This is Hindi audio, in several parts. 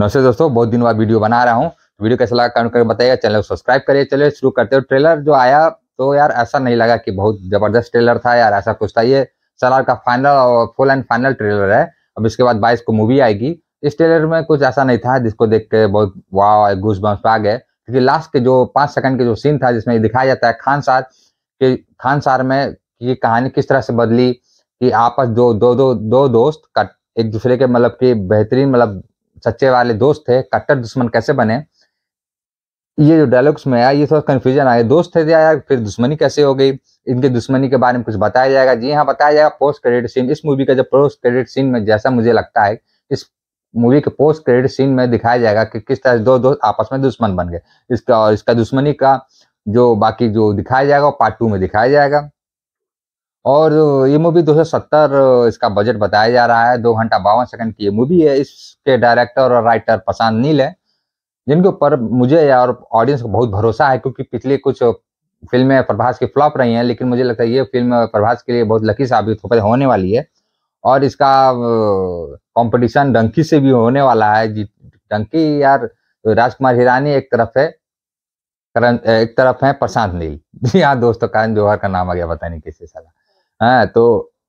नमस्ते दोस्तों बहुत दिन बाद वीडियो बना रहा हूँ तो वीडियो कैसा लगा कमेंट करके बताइए चैनल को सब्सक्राइब करिए चलिए शुरू करते हो ट्रेलर जो आया तो यार ऐसा नहीं लगा कि बहुत जबरदस्त ट्रेलर था यार ऐसा कुछ था ये सलार का फाइनल और फुल एंड फाइनल ट्रेलर है अब इसके बाद बाईस को मूवी आएगी इस ट्रेलर में कुछ ऐसा नहीं था जिसको देख के बहुत वाह घुस बंस पा गए क्योंकि लास्ट के जो पाँच सेकंड के जो सीन था जिसमें दिखाया जाता है खान सार के खान सार में कि कहानी किस तरह से बदली कि आपस जो दो दो दो दोस्त का एक दूसरे के मतलब कि बेहतरीन मतलब सच्चे वाले दोस्त थे कट्टर दुश्मन कैसे बने ये जो डायलॉग्स में आया ये थोड़ा कन्फ्यूजन आया दोस्त थे या फिर दुश्मनी कैसे हो गई इनके दुश्मनी के बारे में कुछ बताया जाएगा जी हाँ बताया जाएगा पोस्ट क्रेडिट सीन इस मूवी का जो पोस्ट क्रेडिट सीन में जैसा मुझे लगता है इस मूवी के पोस्ट क्रेडिट सीन में दिखाया जाएगा कि किस तरह दो दोस्त आपस में दुश्मन बन गए इसका और इसका दुश्मनी का जो बाकी जो दिखाया जाएगा वो पार्ट टू में दिखाया जाएगा और ये मूवी 270 इसका बजट बताया जा रहा है दो घंटा बावन सेकंड की ये मूवी है इसके डायरेक्टर और राइटर प्रशांत नील है जिनके ऊपर मुझे और ऑडियंस को बहुत भरोसा है क्योंकि पिछले कुछ फिल्में प्रभास की फ्लॉप रही हैं लेकिन मुझे लगता है ये फिल्म प्रभास के लिए बहुत लकी साबित होने वाली है और इसका कॉम्पिटिशन डंकी से भी होने वाला है डंकी यार राजकुमार हिरानी एक तरफ है करण एक तरफ है प्रशांत नील जी हाँ दोस्तों करण जोहर का नाम आ गया पता नहीं किससे हाँ तो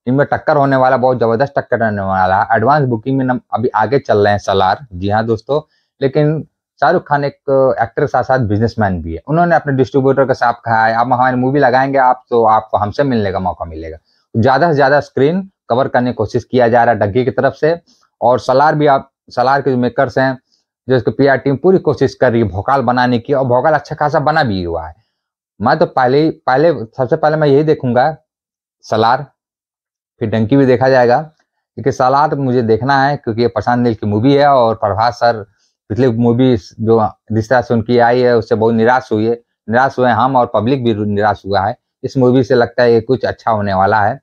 इनमें टक्कर होने वाला बहुत जबरदस्त टक्कर रहने वाला है एडवांस बुकिंग में अभी आगे चल रहे हैं सलार जी हाँ दोस्तों लेकिन शाहरुख खान एक एक्टर के साथ साथ बिजनेसमैन भी है उन्होंने अपने डिस्ट्रीब्यूटर के साथ कहा है आप हमारी मूवी लगाएंगे आप तो आपको हमसे मिलने का मौका मिलेगा ज़्यादा से ज़्यादा स्क्रीन कवर करने की कोशिश किया जा रहा है डग्गी की तरफ से और सलार भी आप सलार के जो मेकर्स हैं जो इसकी पी टीम पूरी कोशिश कर रही है भोकाल बनाने की और भोकाल अच्छा खासा बना भी हुआ है मैं तो पहले पहले सबसे पहले मैं यही देखूंगा सलार फिर डंकी भी देखा जाएगा क्योंकि सलार मुझे देखना है क्योंकि ये प्रशांत नील की मूवी है और प्रभास सर पिछले मूवी जो जिस तरह से उनकी आई है उससे बहुत निराश हुई है निराश हुए हम और पब्लिक भी निराश हुआ है इस मूवी से लगता है ये कुछ अच्छा होने वाला है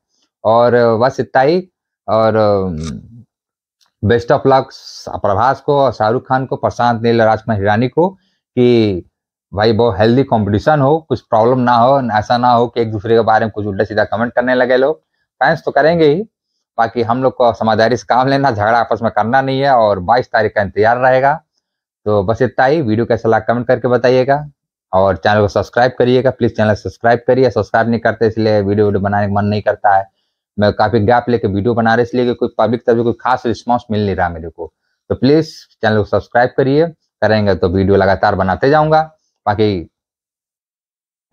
और बस इतना ही और बेस्ट ऑफ लक प्रभास को और शाहरुख खान को प्रशांत नील राजकुमार हिरानी को कि भाई बहुत हेल्दी कंपटीशन हो कुछ प्रॉब्लम ना हो ऐसा ना हो कि एक दूसरे के बारे में कुछ उल्टा सीधा कमेंट करने लगे लोग फैंस तो करेंगे ही बाकी हम लोग को समझदारी से काम लेना झगड़ा आपस में करना नहीं है और बाईस तारीख का इंतजार रहेगा तो बस इतना ही वीडियो कैसा लगा कमेंट करके बताइएगा और चैनल को सब्सक्राइब करिएगा प्लीज़ चैनल सब्सक्राइब करिए सब्सक्राइब नहीं करते इसलिए वीडियो वीडियो बनाने का मन नहीं करता है मैं काफ़ी गैप लेके वीडियो बना रहा इसलिए कोई पब्लिक तरफ कोई खास रिस्पॉन्स मिल नहीं रहा मेरे को तो प्लीज़ चैनल को सब्सक्राइब करिए करेंगे तो वीडियो लगातार बनाते जाऊंगा बाकी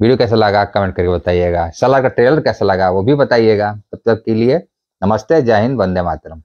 वीडियो कैसा लगा कमेंट करके बताइएगा सलाह का ट्रेलर कैसा लगा वो भी बताइएगा तब तक के लिए नमस्ते जय हिंद वंदे मातरम